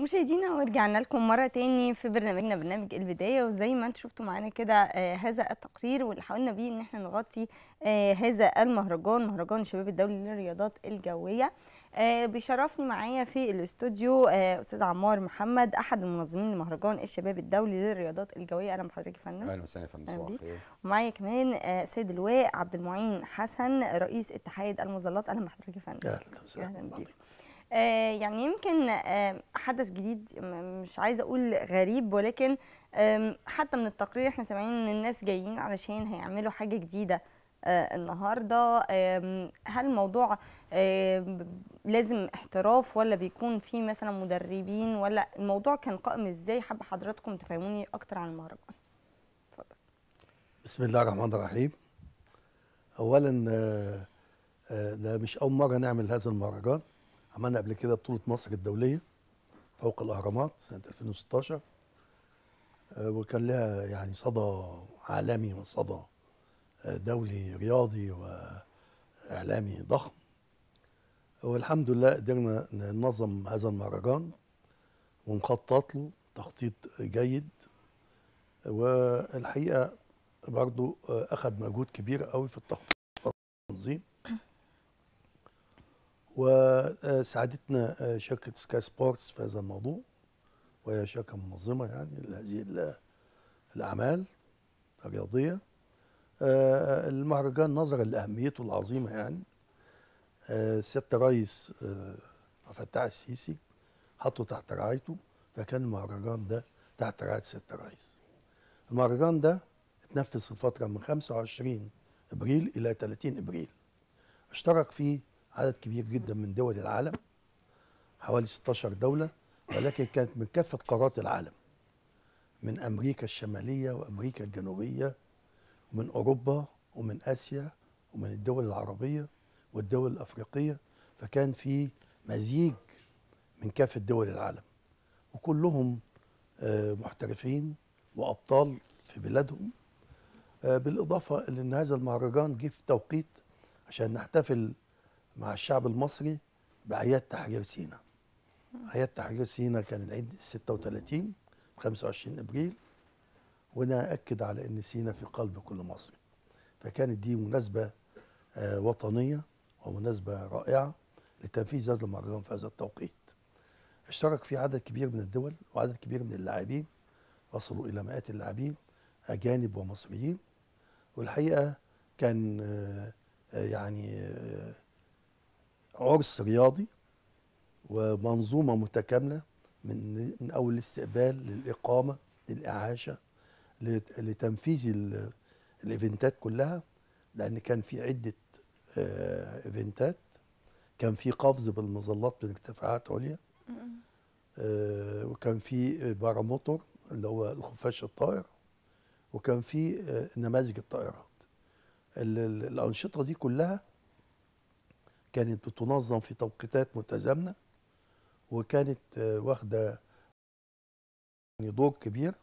مشاهدينا ورجعنا لكم مرة تاني في برنامجنا برنامج البداية وزي ما انتم شفتوا معانا كده آه، هذا التقرير واللي حاولنا بيه ان احنا نغطي آه، هذا المهرجان مهرجان الشباب الدولي للرياضات الجوية آه، بيشرفني معايا في الاستوديو استاذ عمار محمد احد منظمين مهرجان الشباب الدولي للرياضات الجوية اهلا بحضرتك يا فندم اهلا وسهلا يا فندم صباح الخير ومعايا كمان سيد اللواء عبد المعين حسن رئيس اتحاد المظلات اهلا بحضرتك يا فندم اهلا وسهلا آه، يعني يمكن آه، حدث جديد مش عايزه اقول غريب ولكن حتى من التقرير احنا سامعين ان الناس جايين علشان هيعملوا حاجه جديده آه، النهارده هل الموضوع لازم احتراف ولا بيكون في مثلا مدربين ولا الموضوع كان قائم ازاي حابه حضراتكم تفهموني اكتر عن المهرجان اتفضل بسم الله الرحمن الرحيم اولا ده مش اول مره نعمل هذا المهرجان عملنا قبل كده بطولة مصر الدولية فوق الأهرامات سنة 2016 آه، وكان لها يعني صدى عالمي وصدى آه، دولي رياضي وإعلامي ضخم والحمد لله قدرنا ننظم هذا المهرجان ونخطط له تخطيط جيد والحقيقة برضو آه، أخذ مجهود كبير قوي في التخطيط وساعدتنا آه، شركة سكاي سبورتس في هذا الموضوع وهي شركة منظمة يعني لهذه الأعمال الرياضية آه، المهرجان نظرا لأهميته العظيمة يعني آه، سيادة الرئيس عبد الفتاح السيسي حطه تحت رعايته فكان المهرجان ده تحت رعاية سيادة الرئيس المهرجان ده اتنفذ في الفترة من 25 إبريل إلى 30 إبريل اشترك فيه عدد كبير جدا من دول العالم حوالي 16 دولة ولكن كانت من كافة قارات العالم من أمريكا الشمالية وأمريكا الجنوبية ومن أوروبا ومن آسيا ومن الدول العربية والدول الأفريقية فكان في مزيج من كافة دول العالم وكلهم آه، محترفين وأبطال في بلادهم آه، بالإضافة إلى أن هذا المهرجان جه في توقيت عشان نحتفل مع الشعب المصري باعياد تحرير سينا اعياد تحرير سينا كان العيد 36 25 ابريل وانا اكد على ان سينا في قلب كل مصري فكانت دي مناسبه آه، وطنيه ومناسبه رائعه لتنفيذ هذا المهرجان في هذا التوقيت اشترك فيه عدد كبير من الدول وعدد كبير من اللاعبين وصلوا الى مئات اللاعبين اجانب ومصريين والحقيقه كان آه، آه، يعني عرس رياضي ومنظومه متكامله من من اول الاستقبال للاقامه للاعاشه لتنفيذ الايفنتات كلها لان كان في عده آه، ايفنتات كان في قفز بالمظلات من ارتفاعات عليا آه، وكان في باراموتور اللي هو الخفاش الطائر وكان في آه، نماذج الطائرات الانشطه دي كلها كانت بتنظم في توقيتات متزامنة وكانت آه، واخدة يعني دور كبير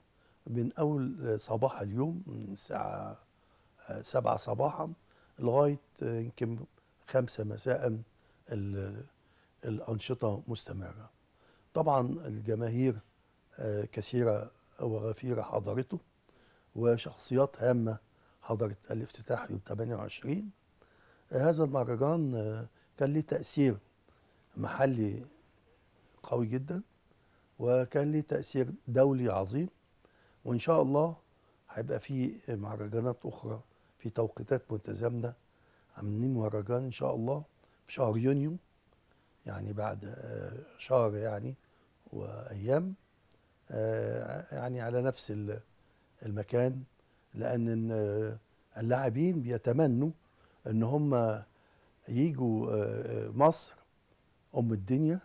من أول صباح اليوم من الساعة آه، سبعة صباحا لغاية آه، يمكن خمسة مساء الأنشطة مستمرة طبعا الجماهير كثيرة وغفيرة حضرته وشخصيات هامة حضرت الافتتاح يوم 28 هذا المهرجان كان ليه تأثير محلي قوي جدا وكان ليه تأثير دولي عظيم وإن شاء الله هيبقى في مهرجانات أخرى في توقيتات متزامنة عاملين مهرجان إن شاء الله في شهر يونيو يعني بعد آه، شهر يعني وأيام آه، يعني على نفس المكان لأن آه، اللاعبين بيتمنوا إن هم يجوا آه، مصر ام الدنيا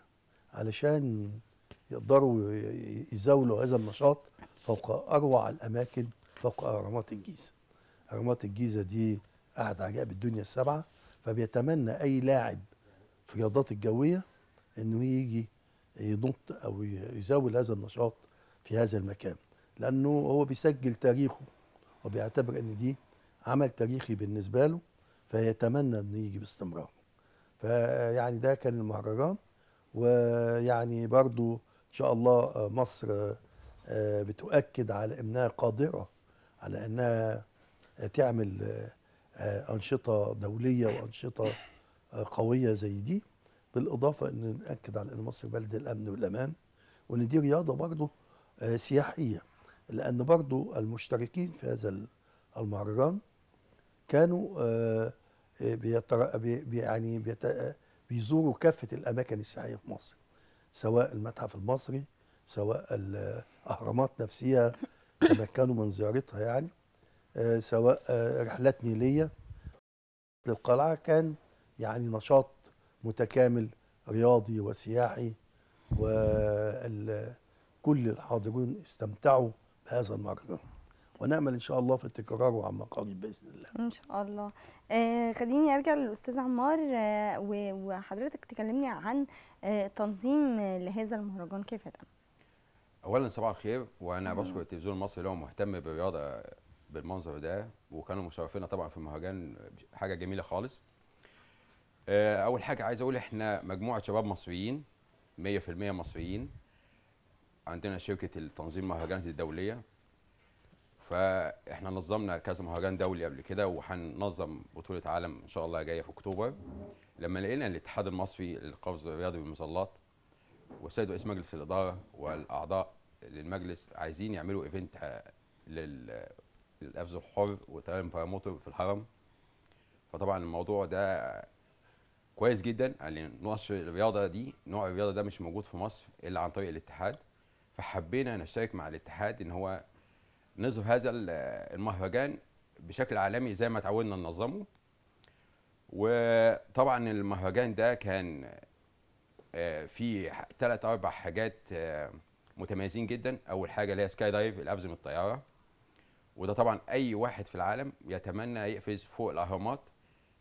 علشان يقدروا يزاولوا هذا النشاط فوق اروع الاماكن فوق اهرامات الجيزه. اهرامات الجيزه دي احد عجائب الدنيا السبعه فبيتمنى اي لاعب في الرياضات الجويه انه يجي ينط او يزاول هذا النشاط في هذا المكان لانه هو بيسجل تاريخه وبيعتبر ان دي عمل تاريخي بالنسبه له فيتمنى انه يجي باستمرار فيعني ده كان المهرجان ويعني برضو ان شاء الله آه، مصر آه، بتؤكد على انها قادره على انها آه، تعمل انشطه دوليه وانشطه قويه زي دي بالاضافه ان ناكد على ان مصر بلد الامن والامان وان دي رياضه برضو سياحيه لان برضو المشتركين في هذا المهرجان كانوا بيطر... بي... يعني بيت... بيزوروا كافه الاماكن السياحيه في مصر سواء المتحف المصري سواء الاهرامات نفسها تمكنوا من زيارتها يعني آه، سواء آه، رحلات نيليه للقلعه كان يعني نشاط متكامل رياضي وسياحي وكل الحاضرين استمتعوا بهذا المرة ونامل ان شاء الله في تكراره عما قريب باذن الله ان شاء الله آه خليني ارجع للاستاذ عمار آه وحضرتك تكلمني عن آه تنظيم آه، لهذا المهرجان كيف تم اولا صباح الخير وانا بشكر التلفزيون المصري اللي هو مهتم بالرياضه بالمنظر ده وكانوا مشرفينا طبعا في المهرجان حاجه جميله خالص آه، اول حاجه عايز اقول احنا مجموعه شباب مصريين 100% مصريين عندنا شركه التنظيم المهرجانات الدوليه فاحنا نظمنا كذا مهرجان دولي قبل كده وهننظم بطوله عالم ان شاء الله جايه في اكتوبر لما لقينا الاتحاد المصري للقفز الرياضي بالمظلات والسيد رئيس مجلس الاداره والاعضاء للمجلس عايزين يعملوا ايفنت آه، للقفز الحر وتعلم باراموتر في الهرم فطبعا الموضوع ده كويس جدا يعني نشر الرياضه دي نوع الرياضه ده مش موجود في مصر الا عن طريق الاتحاد فحبينا نشترك مع الاتحاد ان هو نظم هذا المهرجان بشكل عالمي زي ما تعودنا ننظمه وطبعا المهرجان ده كان آه، في ثلاث اربع حاجات آه، متميزين جدا اول حاجه اللي هي سكاي دايف القفز من الطياره وده طبعا اي واحد في العالم يتمنى يقفز فوق الاهرامات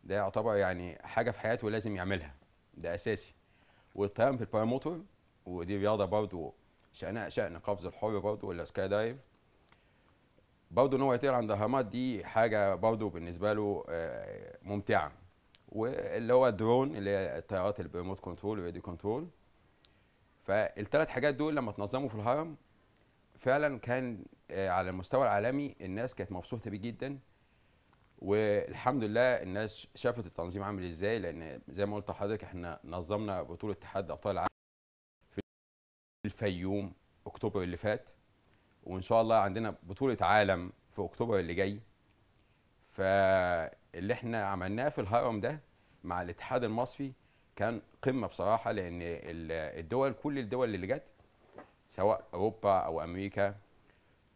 ده يعتبر يعني حاجه في حياته لازم يعملها ده اساسي والطيران في بالباراموتور ودي رياضه برضو شأنها شأن قفز الحر برضو ولا سكاي دايف برضه ان هو يطير عند الاهرامات دي حاجه برضه بالنسبه له آه، ممتعه واللي هو الدرون اللي هي الطيارات البريموت كنترول والراديو كنترول فالثلاث حاجات دول لما تنظموا في الهرم فعلا كان آه، على المستوى العالمي الناس كانت مبسوطه بيه جدا والحمد لله الناس شافت التنظيم عامل ازاي لان زي ما قلت لحضرتك احنا نظمنا بطوله اتحاد ابطال العالم في الفيوم اكتوبر اللي فات وان شاء الله عندنا بطوله عالم في اكتوبر اللي جاي فاللي احنا عملناه في الهرم ده مع الاتحاد المصري كان قمه بصراحه لان الدول كل الدول اللي جت سواء اوروبا او امريكا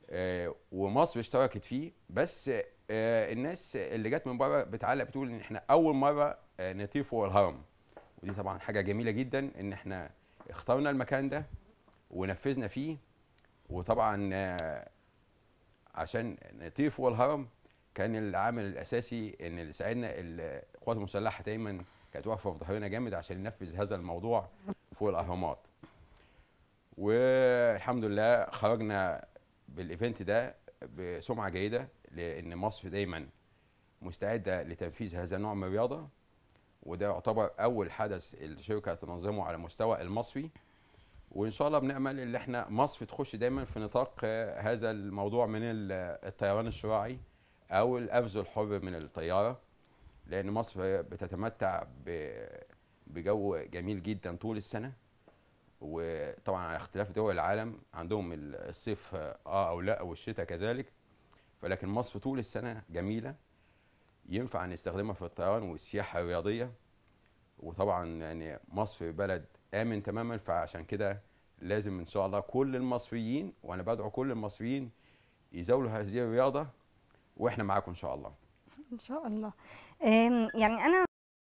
آه، ومصر اشتركت فيه بس آه، الناس اللي جت من بره بتعلق بتقول ان احنا اول مره آه، نطير فوق الهرم ودي طبعا حاجه جميله جدا ان احنا اخترنا المكان ده ونفذنا فيه وطبعا آه، عشان نطيف والهرم كان العامل الاساسي ان اللي ساعدنا القوات المسلحه دايما كانت واقفه في ظهرنا جامد عشان ننفذ هذا الموضوع فوق الاهرامات والحمد لله خرجنا بالايفنت ده بسمعه جيده لان مصر دايما مستعده لتنفيذ هذا النوع من الرياضه وده يعتبر اول حدث الشركه تنظمه على مستوى المصري وان شاء الله بنامل ان احنا مصر تخش دايما في نطاق آه، هذا الموضوع من آه، الطيران الشراعي او القفز الحر من الطياره لان مصر بتتمتع بجو جميل جدا طول السنه وطبعا على اختلاف دول العالم عندهم الصيف اه او لا والشتاء كذلك ولكن مصر طول السنه جميله ينفع نستخدمها في الطيران والسياحه الرياضيه وطبعا يعني مصر بلد امن تماما فعشان كده لازم ان شاء الله كل المصريين وانا بدعو كل المصريين يزاولوا هذه الرياضه واحنا معاكم ان شاء الله ان شاء الله يعني انا